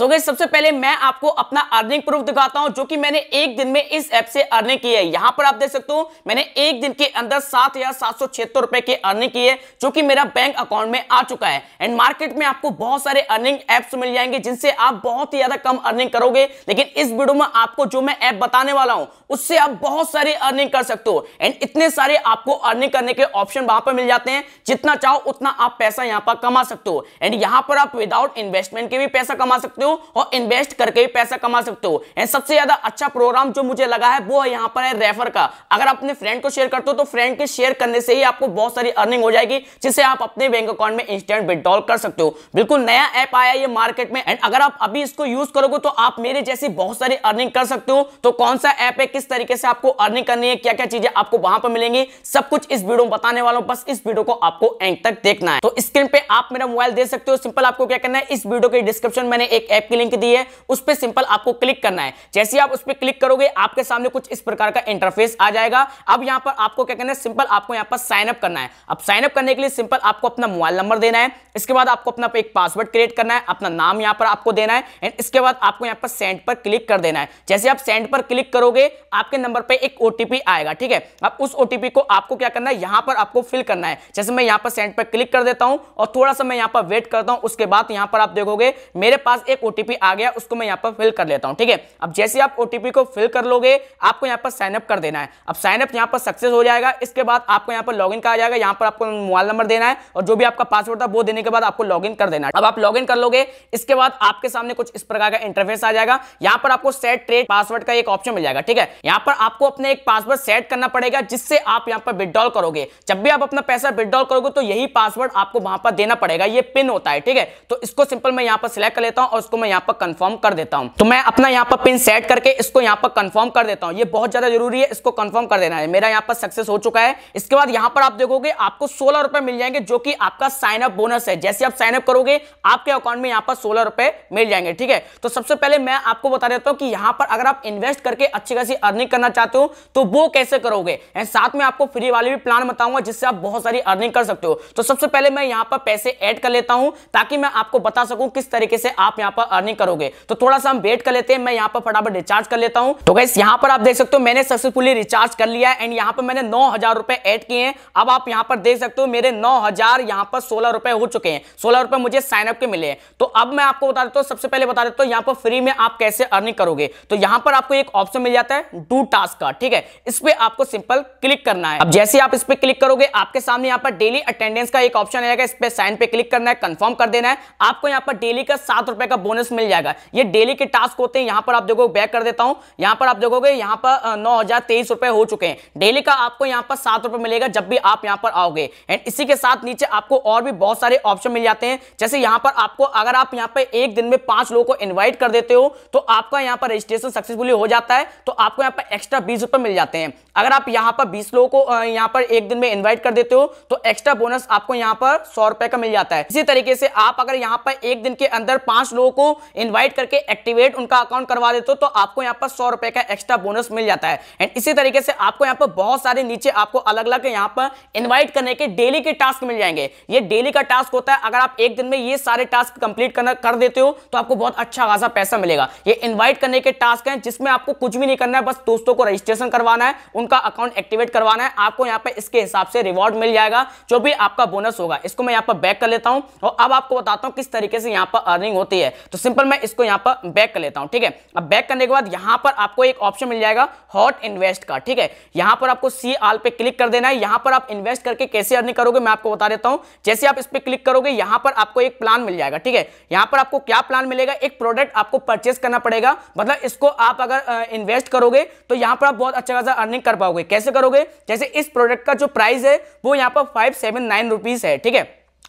सो so सबसे पहले मैं आपको अपना अर्निंग प्रूफ दिखाता हूं जो कि मैंने एक दिन में इस ऐप से अर्निंग की है यहां पर आप देख सकते हो मैंने एक दिन के अंदर सात हजार सात सौ छिहत्तर रुपए की अर्निंग की है जो कि मेरा बैंक अकाउंट में आ चुका है एंड मार्केट में आपको बहुत सारे अर्निंग एप्स मिल जाएंगे जिनसे आप बहुत ही ज्यादा कम अर्निंग करोगे लेकिन इस वीडियो में आपको जो मैं ऐप बताने वाला हूं उससे आप बहुत सारी अर्निंग कर सकते हो एंड इतने सारे आपको अर्निंग करने के ऑप्शन वहां पर मिल जाते हैं जितना चाहो उतना आप पैसा यहां पर कमा सकते हो एंड यहां पर आप विदाउट इन्वेस्टमेंट के भी पैसा कमा सकते हो हो और इन्वेस्ट करके भी पैसा कमा सकते हो एंड सबसे ज्यादा अच्छा प्रोग्राम जो मुझे लगा है वो है यहाँ पर है रेफर का अगर आप अपने फ्रेंड को शेयर करते हो तो फ्रेंड के शेयर करने से ही आपको बहुत सारी अर्निंग हो जाएगी जिससे आप अपने बैंक अकाउंट में इंस्टेंट विदड्रॉल कर सकते हो बिल्कुल नया ऐप आया ये मार्केट में एंड अगर आप अभी इसको यूज करोगे तो आप मेरे जैसी बहुत सारी अर्निंग कर सकते हो तो कौन सा ऐप है किस तरीके से आपको अर्निंग करनी है क्या क्या चीजें आपको वहां पर मिलेंगी सब कुछ इस वीडियो में बताने वाला हूं बस इस वीडियो को आपको एंड तक देखना है तो स्क्रीन पे आप मेरा मोबाइल दे सकते हो सिंपल आपको क्या करना है इस वीडियो के डिस्क्रिप्शन मैंने एक ऐप ऐप की लिंक दी है उस पर सिंपल आपको क्लिक करना है जैसे आप उस पर क्लिक करोगे आपके सामने कुछ इस प्रकार का इंटरफेस आ जाएगा अब यहाँ पर आपको क्या करना है सिंपल आपको यहाँ पर साइनअप करना है अब साइनअप करने के लिए सिंपल आपको अपना मोबाइल नंबर देना है इसके बाद आपको अपना एक पासवर्ड क्रिएट करना है अपना नाम यहाँ पर आपको देना है एंड इसके बाद आपको यहाँ पर सेंड पर क्लिक कर देना है जैसे आप सेंड पर क्लिक करोगे आपके नंबर पर एक ओटीपी आएगा ठीक है अब उस ओटीपी को आपको क्या करना है यहाँ पर आपको फिल करना है जैसे मैं यहाँ पर सेंड पर क्लिक कर देता हूँ और थोड़ा सा मैं यहाँ पर वेट करता हूँ उसके बाद यहाँ पर आप देखोगे मेरे पास एक एक ओटीपी आ गया उसको मैं यहाँ पर फिल कर लेता हूँ ठीक है अब जैसे आप ओटीपी को फिल कर लोगे आपको यहाँ पर साइनअप कर देना है अब साइनअप यहाँ पर सक्सेस हो जाएगा इसके बाद आपको यहाँ पर लॉग इन जाएगा यहाँ पर आपको मोबाइल नंबर देना है और जो भी आपका पासवर्ड था वो देने के बाद आपको लॉग कर देना है अब आप लॉग कर लोगे इसके बाद आपके सामने कुछ इस प्रकार का इंटरफेस आ जाएगा यहाँ पर आपको सेट ट्रेड पासवर्ड का एक ऑप्शन मिल जाएगा ठीक है यहाँ पर आपको अपने एक पासवर्ड सेट करना पड़ेगा जिससे आप यहाँ पर विदड्रॉल करोगे जब भी आप अपना पैसा विदड्रॉल करोगे तो यही पासवर्ड आपको वहां पर देना पड़ेगा ये पिन होता है ठीक है तो इसको सिंपल मैं यहाँ पर सिलेक्ट कर लेता हूँ और उसको मैं यहाँ पर कंफर्म कर देता हूँ तो मैं अपना यहाँ पर पिन सेट करके इसको यहाँ पर कंफर्म कर देता हूँ ये बहुत ज्यादा जरूरी है इसको कंफर्म कर देना है मेरा यहाँ पर सक्सेस हो चुका है इसके बाद यहाँ पर आप देखोगे आपको सोलह रुपए मिल जाएंगे जो कि आपका साइन अप बोनस है जैसे आप साइन अप करोगे आपके अकाउंट में यहाँ पर सोलह रुपए मिल जाएंगे ठीक है तो सबसे पहले मैं आपको बता देता हूँ कि यहाँ पर अगर आप इन्वेस्ट करके अच्छी खासी अर्निंग करना चाहते हो तो वो कैसे करोगे साथ में आपको फ्री वाले भी प्लान बताऊंगा जिससे आप बहुत सारी अर्निंग कर सकते हो तो सबसे पहले मैं यहाँ पर पैसे एड कर लेता हूँ ताकि मैं आपको बता सकूँ किस तरीके से आप यहाँ पर अर्निंग करोगे तो थोड़ा सा हम वेट कर लेते हैं मैं यहाँ पर फटाफट रिचार्ज कर लेता हूँ तो गैस यहाँ पर आप देख सकते हो मैंने सक्सेसफुली रिचार्ज कर लिया एंड यहाँ पर मैंने नौ हजार रुपए एड किए हैं अब आप यहाँ पर देख सकते हो मेरे नौ हजार यहाँ पर सोलह रुपए हो चुके हैं सोलह रुपए मुझे साइनअप के मिले हैं तो अब मैं आपको बता देता हूँ सबसे पहले बता देता हूँ यहाँ पर फ्री में आप कैसे अर्निंग करोगे तो यहाँ पर आपको एक ऑप्शन मिल जाता है डू टास्क का ठीक है इस पर आपको सिंपल क्लिक करना है अब जैसे आप इस पर क्लिक करोगे आपके सामने यहाँ पर डेली अटेंडेंस का एक ऑप्शन आएगा इस पर साइन पे क्लिक करना है कंफर्म कर देना है आपको यहाँ पर डेली का सात रुपए का बोनस मिल जाएगा ये डेली के टास्क होते हैं यहां पर आप देखो बैक कर देता हूं यहां पर आप देखोगे यहां पर नौ हजार हो चुके हैं डेली का आपको यहां पर सात रुपए मिलेगा जब भी आप यहां पर आओगे एंड इसी के साथ नीचे आपको और भी बहुत सारे ऑप्शन मिल जाते हैं जैसे यहां पर आपको अगर आप यहां पर एक दिन में पांच लोगों को इन्वाइट कर देते हो तो आपका यहां पर रजिस्ट्रेशन सक्सेसफुली हो जाता है तो आपको यहां पर एक्स्ट्रा बीस रुपए मिल जाते हैं अगर आप यहां पर बीस लोगों को यहां पर एक दिन में इन्वाइट कर देते हो तो एक्स्ट्रा बोनस आपको यहां पर सौ रुपए का मिल जाता है इसी तरीके से आप अगर यहां पर एक दिन के अंदर पांच लोगों को इनवाइट करके एक्टिवेट उनका अकाउंट करवा देते हो तो आपको यहाँ पर सौ रुपए का एक्स्ट्रा बोनस मिल जाता है एंड इसी तरीके से आपको यहाँ पर बहुत सारे नीचे आपको अलग अलग यहाँ पर इन्वाइट करने के डेली के टास्क मिल जाएंगे ये डेली का टास्क होता है अगर आप एक दिन में ये सारे टास्क कंप्लीट कर देते हो तो आपको बहुत अच्छा खासा पैसा मिलेगा ये इन्वाइट करने के टास्क है जिसमें आपको कुछ भी नहीं करना है बस दोस्तों को रजिस्ट्रेशन करवाना है उनका अकाउंट एक्टिवेट करवाना है आपको यहाँ पर इसके हिसाब से रिवॉर्ड मिल जाएगा जो भी आपका बोनस होगा इसको मैं यहाँ पर बैक कर लेता हूँ और अब आपको बताता हूँ किस तरीके से यहाँ पर अर्निंग होती है तो सिंपल मैं इसको यहाँ पर बैक कर लेता हूँ ठीक है अब बैक करने के बाद यहां पर आपको एक ऑप्शन मिल जाएगा हॉट इन्वेस्ट का ठीक है यहां पर आपको सी आल पे क्लिक कर देना है यहां पर आप इन्वेस्ट करके कैसे अर्निंग करोगे मैं आपको बता देता हूँ जैसे आप इस पर क्लिक करोगे यहां पर आपको एक प्लान मिल जाएगा ठीक है यहां पर आपको क्या प्लान मिलेगा एक प्रोडक्ट आपको परचेस करना पड़ेगा मतलब इसको आप अगर इन्वेस्ट करोगे तो यहाँ पर आप बहुत अच्छा खासा अर्निंग कर पाओगे कैसे करोगे जैसे इस प्रोडक्ट का जो प्राइस है वो यहाँ पर फाइव सेवन नाइन रुपीज़ है ठीक है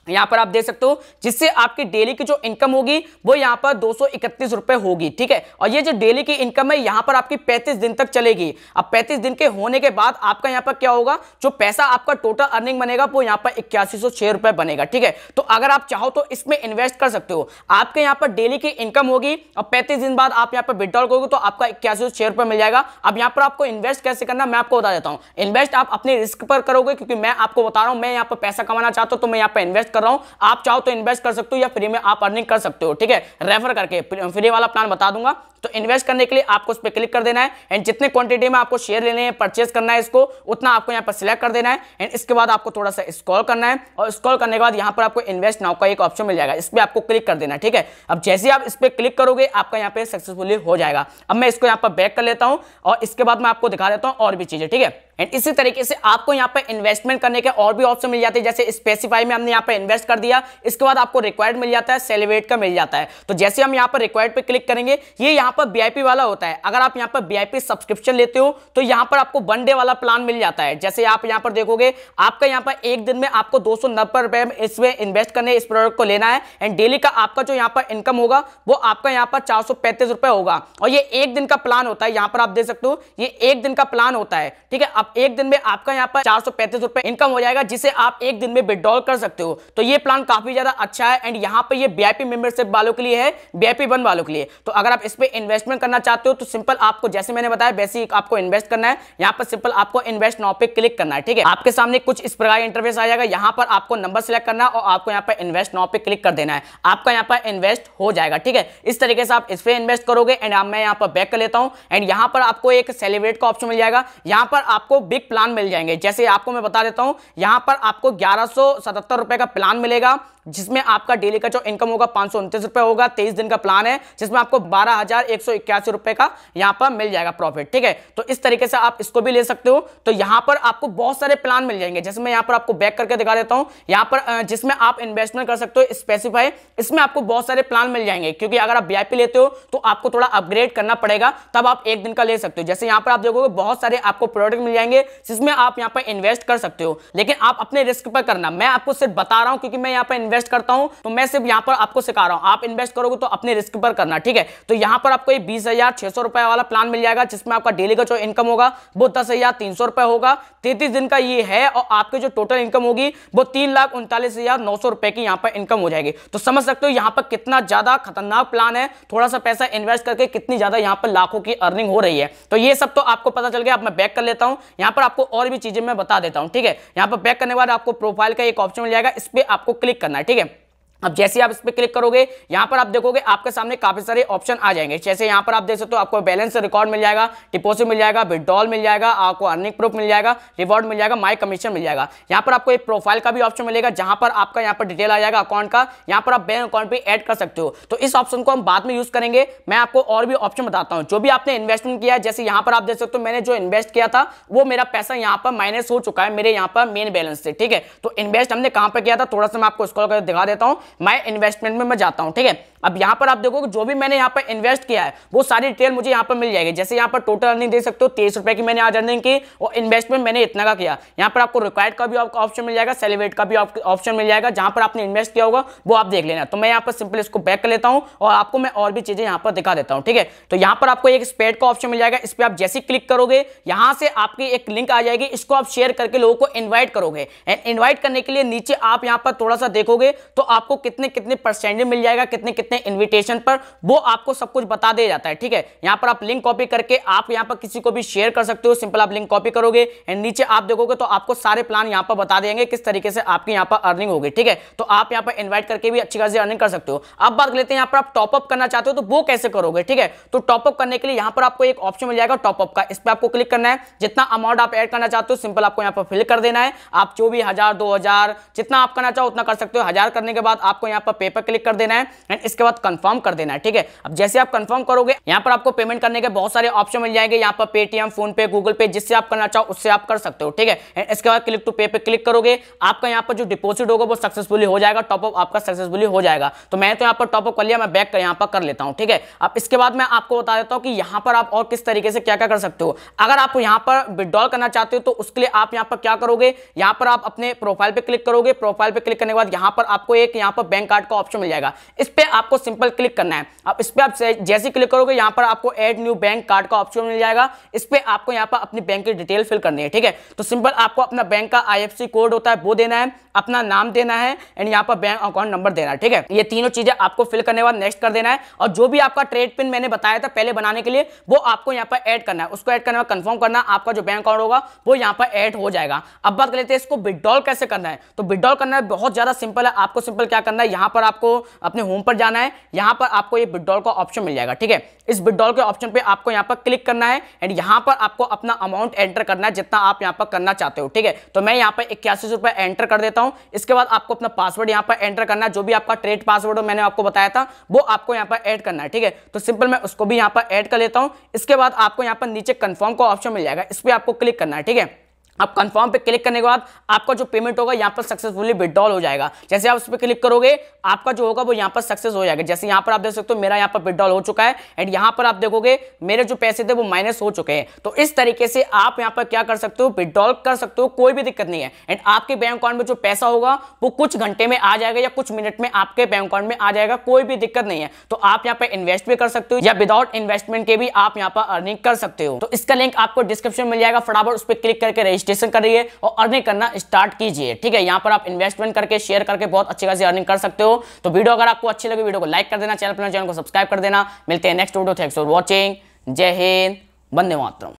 यहाँ पर आप देख सकते हो जिससे आपकी डेली की जो इनकम होगी वो यहाँ पर दो रुपए होगी ठीक है और ये जो डेली की इनकम है यहाँ पर आपकी 35 दिन तक चलेगी अब 35 दिन के होने के बाद आपका यहाँ पर क्या होगा जो पैसा आपका टोटल अर्निंग बनेगा वो यहाँ पर इक्यासी रुपए बनेगा ठीक है तो अगर आप चाहो तो इसमें इन्वेस्ट कर सकते हो आपके यहाँ पर डेली की इनकम होगी और पैंतीस दिन बाद आप यहाँ पर विड्रॉल करोगे तो आपका इक्यासी रुपए मिल जाएगा अब यहाँ पर आपको इन्वेस्ट कैसे करना मैं आपको बता देता हूँ इन्वेस्ट आप अपने रिस्क पर करोगे क्योंकि मैं आपको बता रहा हूँ मैं यहाँ पर पैसा कमाना चाहता हूँ तो मैं यहाँ पर इन्वेस्ट इन्वेस्ट कर रहा हूं आप चाहो तो इन्वेस्ट कर सकते हो या फ्री में आप अर्निंग कर सकते हो ठीक है रेफर करके फ्री वाला प्लान बता दूंगा तो इन्वेस्ट करने के लिए आपको उस पर क्लिक कर देना है एंड जितने क्वांटिटी में आपको शेयर लेने हैं परचेस करना है इसको उतना आपको यहाँ पर सिलेक्ट कर देना है एंड इसके बाद आपको थोड़ा सा स्कॉल करना है और स्कॉल करने के बाद यहाँ पर आपको इन्वेस्ट नाउ का एक ऑप्शन मिल जाएगा इस पर आपको क्लिक कर देना है ठीक है अब जैसे आप इस पर क्लिक करोगे आपका यहाँ पे सक्सेसफुली हो जाएगा अब मैं इसको यहाँ पर बैक कर लेता हूँ और इसके बाद मैं आपको दिखा देता हूँ और भी चीज़ें ठीक है एंड इसी तरीके से आपको यहाँ पर इन्वेस्टमेंट करने के और भी ऑप्शन मिल जाते हैं जैसे स्पेसिफाई में हमने यहाँ पर इन्वेस्ट कर दिया इसके बाद आपको रिक्वायर्ड मिल जाता है सेलिवेट का मिल जाता है तो जैसे हम यहाँ पर रिक्वायर्ड पर क्लिक करेंगे ये यहाँ पर वी वाला होता है अगर आप यहाँ पर वी सब्सक्रिप्शन लेते हो तो यहाँ पर आपको वन डे वाला प्लान मिल जाता है जैसे आप यहाँ पर देखोगे आपका यहाँ पर एक दिन में आपको दो इसमें इन्वेस्ट करने इस प्रोडक्ट को लेना है एंड डेली का आपका जो यहाँ पर इनकम होगा वो आपका यहाँ पर चार होगा और ये एक दिन का प्लान होता है यहाँ पर आप देख सकते हो ये एक दिन का प्लान होता है ठीक है अब एक दिन में आपका यहाँ पर चार इनकम हो जाएगा जिसे आप एक दिन में विड्रॉल कर सकते हो तो ये प्लान काफी ज्यादा अच्छा है एंड यहाँ पर ये वीआईपी मेंबरशिप वालों के लिए है बीआईपी वन वालों के लिए तो अगर आप इस पर इन्वेस्टमेंट करना चाहते हो तो सिंपल आपको जैसे मैंने बताया वैसे ही आपको इन्वेस्ट करना है यहाँ पर सिंपल आपको इन्वेस्ट नाउ पे क्लिक करना है ठीक है आपके सामने कुछ इस प्रकार इंटरव्यूस आ जाएगा यहाँ पर आपको नंबर सेलेक्ट करना है और आपको यहाँ पर इन्वेस्ट नाउ पे क्लिक कर देना है आपका यहाँ पर इन्वेस्ट हो जाएगा ठीक है इस तरीके से आप इस पर इन्वेस्ट करोगे एंड मैं यहाँ पर बैक कर लेता हूँ एंड यहाँ पर आपको एक सेलिब्रेट का ऑप्शन मिल जाएगा यहाँ पर आपको बिग प्लान मिल जाएंगे जैसे आपको मैं बता देता हूं यहां पर आपको ग्यारह रुपए का प्लान मिलेगा जिसमें आपका डेली का जो इनकम होगा पांच रुपए होगा तेईस दिन का प्लान है जिसमें आपको बारह रुपए का यहां पर मिल जाएगा प्रॉफिट ठीक है तो इस तरीके से आप इसको भी ले सकते हो तो यहां पर आपको बहुत सारे प्लान मिल जाएंगे जैसे मैं यहां पर आपको बैक करके दिखा देता हूं यहां पर जिसमें आप इन्वेस्टमेंट कर सकते हो स्पेसिफाई इसमें आपको बहुत सारे प्लान मिल जाएंगे क्योंकि अगर आप वीआईपी लेते हो तो आपको थोड़ा अपग्रेड करना पड़ेगा तब आप एक दिन का ले सकते हो जैसे यहां पर आप देखोगे बहुत सारे आपको प्रोडक्ट मिल जाएंगे रहेंगे जिसमें आप यहाँ पर इन्वेस्ट कर सकते हो लेकिन आप अपने रिस्क पर करना मैं आपको सिर्फ बता रहा हूँ क्योंकि मैं यहाँ पर इन्वेस्ट करता हूँ तो मैं सिर्फ यहाँ पर आपको सिखा रहा हूँ आप इन्वेस्ट करोगे तो अपने रिस्क पर करना ठीक है तो यहाँ पर आपको बीस हजार छह सौ रुपए वाला प्लान मिल जाएगा जिसमें आपका डेली का जो इनकम होगा वो दस हजार तीन सौ रुपए होगा तैतीस दिन का ये है और आपके जो टोटल इनकम होगी वो तीन लाख उनतालीस हजार नौ सौ रुपए की यहाँ पर इनकम हो जाएगी तो समझ सकते हो यहाँ पर कितना ज्यादा खतरनाक प्लान है थोड़ा सा पैसा इन्वेस्ट करके कितनी ज्यादा यहाँ पर लाखों की अर्निंग हो रही है तो ये सब तो आपको पता चल गया अब मैं बैक कर लेता हूँ यहाँ पर आपको और भी चीज़ें मैं बता देता हूँ ठीक है यहाँ पर बैक करने के बाद आपको प्रोफाइल का एक ऑप्शन मिल जाएगा इस पर आपको क्लिक करना है ठीक है अब जैसे आप इस पर क्लिक करोगे यहाँ पर आप देखोगे आपके सामने काफी सारे ऑप्शन आ जाएंगे जैसे यहाँ पर आप देख सकते हो आपको बैलेंस रिकॉर्ड मिल जाएगा डिपोजिट मिल जाएगा विड्रॉल मिल जाएगा आपको अर्निंग प्रूफ मिल जाएगा रिवॉर्ड मिल जाएगा माई कमीशन मिल जाएगा यहाँ पर आपको एक प्रोफाइल का भी ऑप्शन मिलेगा जहां पर आपका यहाँ पर डिटेल आ जाएगा अकाउंट का यहाँ पर आप बैंक अकाउंट भी एड कर सकते हो तो इस ऑप्शन को हम बाद में यूज करेंगे मैं आपको और भी ऑप्शन बताता हूँ जो भी आपने इन्वेस्टमेंट किया है जैसे यहाँ पर आप देख सकते हो मैंने जो इन्वेस्ट किया था वो मेरा पैसा यहाँ पर माइनस हो चुका है मेरे यहाँ पर मेन बैलेंस से ठीक है तो इन्वेस्ट हमने कहाँ पर किया था थोड़ा सा मैं आपको स्कॉल कर दिखा देता हूँ माई इन्वेस्टमेंट में मैं जाता हूँ ठीक है अब यहाँ पर आप देखोगे जो भी मैंने यहां पर इन्वेस्ट किया है वो सारी डिटेल मुझे यहां पर मिल जाएगी जैसे यहाँ पर टोटल अर्निंग दे सकते हो तेईस रुपए की मैंने आज अर्निंग की और इन्वेस्टमेंट मैंने इतना का किया यहाँ पर आपको रिक्वायर्ड का भी आपको ऑप्शन मिल जाएगा सेलिब्रेट का भी ऑप्शन मिल जाएगा जहां पर आपने इन्वेस्ट किया होगा वो आप देख लेना तो मैं यहां पर सिंपल इसको बैक कर लेता हूं और आपको मैं और भी चीजें यहां पर दिखा देता हूं ठीक है तो यहाँ पर आपको एक स्पेड का ऑप्शन मिल जाएगा इस पर आप जैसे क्लिक करोगे यहाँ से आपकी एक लिंक आ जाएगी इसको आप शेयर करके लोगों को इन्वाइट करोगे एंड इन्वाइट करने के लिए नीचे आप यहां पर थोड़ा सा देखोगे तो आपको कितने कितने परसेंटेज मिल जाएगा कितने कितने हैं इन्विटेशन पर वो आपको सब कुछ बता दिया जाता है ठीक है यहाँ पर आप लिंक कॉपी करके आप यहाँ पर किसी को भी शेयर कर सकते हो सिंपल आप लिंक कॉपी करोगे एंड नीचे आप देखोगे तो आपको सारे प्लान यहाँ पर बता देंगे किस तरीके से आपकी यहाँ पर अर्निंग होगी ठीक है तो आप यहाँ पर इन्वाइट करके भी अच्छी खासी अर्निंग कर सकते हो अब बात लेते हैं यहाँ पर आप टॉपअप करना चाहते हो तो वो कैसे करोगे ठीक है तो टॉपअप करने के लिए यहाँ पर आपको एक ऑप्शन मिल जाएगा टॉपअप का इस पर आपको क्लिक करना है जितना अमाउंट आप एड करना चाहते हो सिंपल आपको यहाँ पर फिल कर देना है आप जो भी हजार दो जितना आप करना चाहो उतना कर सकते हो हजार करने के बाद आपको यहाँ पर पेपर क्लिक कर देना है एंड उसके बाद कंफर्म कर देना है ठीक है अब जैसे आप कंफर्म करोगे यहाँ पर आपको पेमेंट करने के बहुत सारे ऑप्शन मिल जाएंगे यहाँ पर पेटीएम फोन पे गूगल पे जिससे आप करना चाहो उससे आप कर सकते हो ठीक है इसके बाद क्लिक टू पे पे क्लिक करोगे आपका यहाँ पर जो डिपोजिट होगा वो सक्सेसफुली हो जाएगा टॉपअप आपका सक्सेसफुली हो जाएगा तो मैं तो यहाँ पर टॉपअप कर लिया मैं बैक यहाँ पर कर लेता हूँ ठीक है अब इसके बाद मैं आपको बता देता हूँ कि यहाँ पर आप और किस तरीके से क्या क्या कर सकते हो अगर आप यहाँ पर विड्रॉल करना चाहते हो तो उसके लिए आप यहाँ पर क्या करोगे यहाँ पर आप अपने प्रोफाइल पर क्लिक करोगे प्रोफाइल पर क्लिक करने के बाद यहाँ पर आपको एक यहाँ पर बैंक कार्ड का ऑप्शन मिल जाएगा इस पर आप आपको सिंपल क्लिक करना है आप इस पर आप जैसे क्लिक करोगे यहाँ पर आपको एड न्यू बैंक कार्ड का ऑप्शन मिल जाएगा इस पर आपको यहाँ पर अपनी बैंक की डिटेल फिल करनी है ठीक है तो सिंपल आपको अपना बैंक का आई कोड होता है वो देना है अपना नाम देना है एंड यहाँ पर बैंक अकाउंट नंबर देना है ठीक है ये तीनों चीजें आपको फिल करने के बाद नेक्स्ट कर देना है और जो भी आपका ट्रेड पिन मैंने बताया था पहले बनाने के लिए वो आपको यहाँ पर ऐड करना है उसको ऐड करने में कंफर्म करना आपका जो बैंक अकाउंट होगा वो यहाँ पर ऐड हो जाएगा अब बात कर लेते हैं इसको विदड्रॉल कैसे करना है तो विदड्रॉल करना है बहुत ज्यादा सिंपल है आपको सिंपल क्या करना है यहाँ पर आपको अपने होम पर जाना है करना है यहां पर आपको ये विड्रॉल का ऑप्शन मिल जाएगा ठीक है इस विड्रॉल के ऑप्शन पे आपको यहां पर क्लिक करना है एंड यहां पर आपको अपना अमाउंट एंटर करना है जितना आप यहां पर करना चाहते हो ठीक है तो मैं यहां पर इक्यासी एंटर कर देता हूं इसके बाद आपको अपना पासवर्ड यहां पर एंटर करना है जो भी आपका ट्रेड पासवर्ड हो मैंने आपको बताया था वो आपको यहां पर एड करना है ठीक है तो सिंपल मैं उसको भी यहां पर एड कर लेता हूं इसके बाद आपको यहां पर नीचे कन्फर्म का ऑप्शन मिल जाएगा इस पर आपको क्लिक करना है ठीक है आप कंफर्म पे क्लिक करने के बाद आपका जो पेमेंट होगा यहाँ पर सक्सेसफुली विड्रॉल हो जाएगा जैसे आप उस पर क्लिक करोगे आपका जो होगा वो यहाँ पर सक्सेस हो जाएगा जैसे यहाँ पर आप देख सकते हो मेरा यहाँ पर विड्रॉल हो चुका है एंड यहाँ पर आप देखोगे मेरे जो पैसे थे वो माइनस हो चुके हैं तो इस तरीके से आप यहाँ पर क्या कर सकते हो विड्रॉल कर सकते हो कोई भी दिक्कत नहीं है एंड आपके बैंक अकाउंट में जो पैसा होगा वो कुछ घंटे में आ जाएगा या कुछ मिनट में आपके बैंक अकाउंट में आ जाएगा कोई भी दिक्कत नहीं है तो आप यहाँ पर इन्वेस्ट भी कर सकते हो या विदाउट इन्वेस्टमेंट के भी आप यहाँ पर अर्निंग कर सकते हो तो इसका लिंक आपको डिस्क्रिप्शन मिल जाएगा फटाफट उस पर क्लिक करके रजिस्टर रजिस्ट्रेशन करिए और अर्निंग करना स्टार्ट कीजिए ठीक है यहाँ पर आप इन्वेस्टमेंट करके शेयर करके बहुत अच्छी खासी अर्निंग कर सकते हो तो वीडियो अगर आपको अच्छी लगी वीडियो को लाइक कर देना चैनल पर चैनल तो को सब्सक्राइब कर देना मिलते हैं next video thanks for watching जय हिंद वंदे मातरम